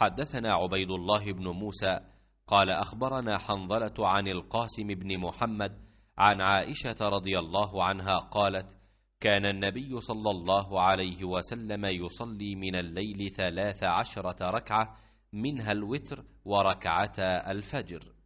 حدثنا عبيد الله بن موسى قال أخبرنا حنظلة عن القاسم بن محمد عن عائشة رضي الله عنها قالت كان النبي صلى الله عليه وسلم يصلي من الليل ثلاث عشرة ركعة منها الوتر وركعتا الفجر